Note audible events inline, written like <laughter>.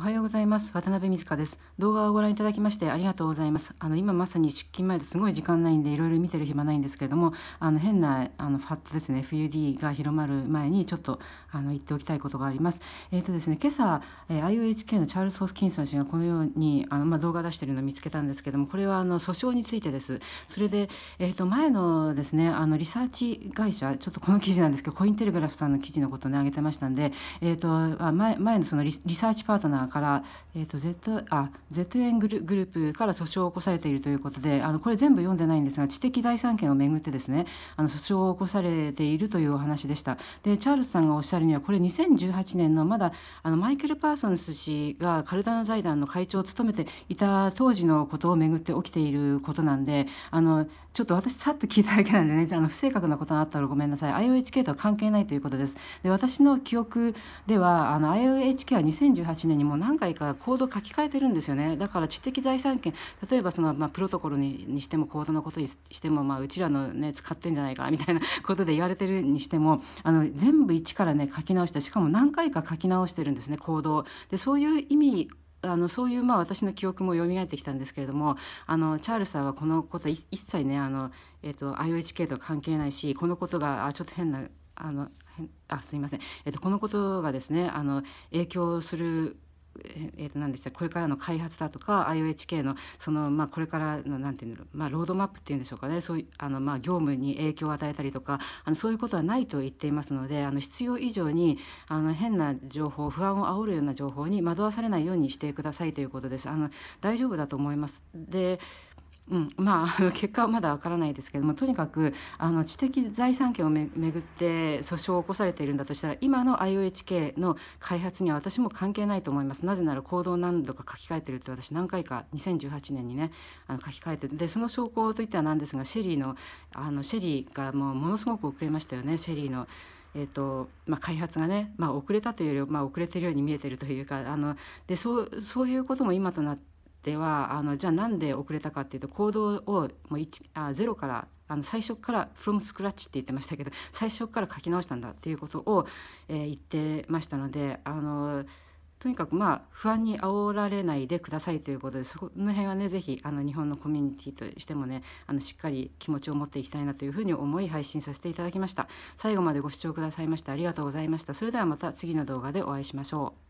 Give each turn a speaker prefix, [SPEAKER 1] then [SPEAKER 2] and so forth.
[SPEAKER 1] おはようございます。渡辺美香です。動画をご覧いただきましてありがとうございます。あの今まさに出勤前ですごい時間ないんでいろいろ見てる暇ないんですけれども、あの変なあのファットですね、FUD が広まる前にちょっとあの言っておきたいことがあります。えっ、ー、とですね、今朝、えー、IOHK のチャールズ・ホスキンソン氏がこのようにあのまあ、動画出してるのを見つけたんですけども、これはあの訴訟についてです。それでえっ、ー、と前のですね、あのリサーチ会社ちょっとこの記事なんですけど、コインテレグラフさんの記事のことをね挙げてましたんで、えっ、と前前のそのリサーチパートナーから、えーと Z、あ ZN グルグループから訴訟を起こされているということであのこれ全部読んでないんですが知的財産権をめぐってですねあの訴訟を起こされているというお話でしたでチャールズさんがおっしゃるにはこれ2018年のまだあのマイケル・パーソンス氏がカルダナ財団の会長を務めていた当時のことをめぐって起きていることなんであのちょっと私さっと聞いただけなんでねあの不正確なことがあったらごめんなさい IOHK とは関係ないということですで私の記憶ではあの IOHK は2018年にも何回かコード書き換えてるんですよねだから知的財産権例えばその、まあ、プロトコルににしてもコードのことにしても、まあ、うちらのね使ってんじゃないかみたいな <laughs> ことで言われてるにしてもあの全部一からね書き直したしかも何回か書き直してるんですねコードを。でそういう意味あのそういうまあ私の記憶も蘇ってきたんですけれどもあのチャールズさんはこのこと一切ねあの、えーと、IOHK と関係ないしこのことがあちょっと変なあのあすいません、えーとこのことがですねあの影響するえー、と何でしたこれからの開発だとか IOHK のその、まあ、これからのなんていうんだろう、まあ、ロードマップっていうんでしょうかねそうあの、まあ、業務に影響を与えたりとかあのそういうことはないと言っていますのであの必要以上にあの変な情報不安を煽るような情報に惑わされないようにしてくださいということです。あの大丈夫だと思いますでうん、まあ結果はまだわからないですけどもとにかくあの知的財産権をめぐって訴訟を起こされているんだとしたら今の IOHK の開発には私も関係ないと思いますなぜなら行動を何度か書き換えてるって私何回か2018年にねあの書き換えてでその証拠といってはなんですがシェリーのあのシェリーがもうものすごく遅れましたよねシェリーの。えーとまあ、開発がね、まあ、遅れたというより、まあ、遅れてるように見えてるというかあのでそうそういうことも今となってではあのじゃあなんで遅れたかっていうと行動をもうあゼロからあの最初から「from scratch」って言ってましたけど最初から書き直したんだっていうことを、えー、言ってましたのであのとにかくまあ不安に煽られないでくださいということでその辺はねぜひあの日本のコミュニティとしてもねあのしっかり気持ちを持っていきたいなというふうに思い配信させていただきました最後までご視聴くださいましてありがとうございましたそれではまた次の動画でお会いしましょう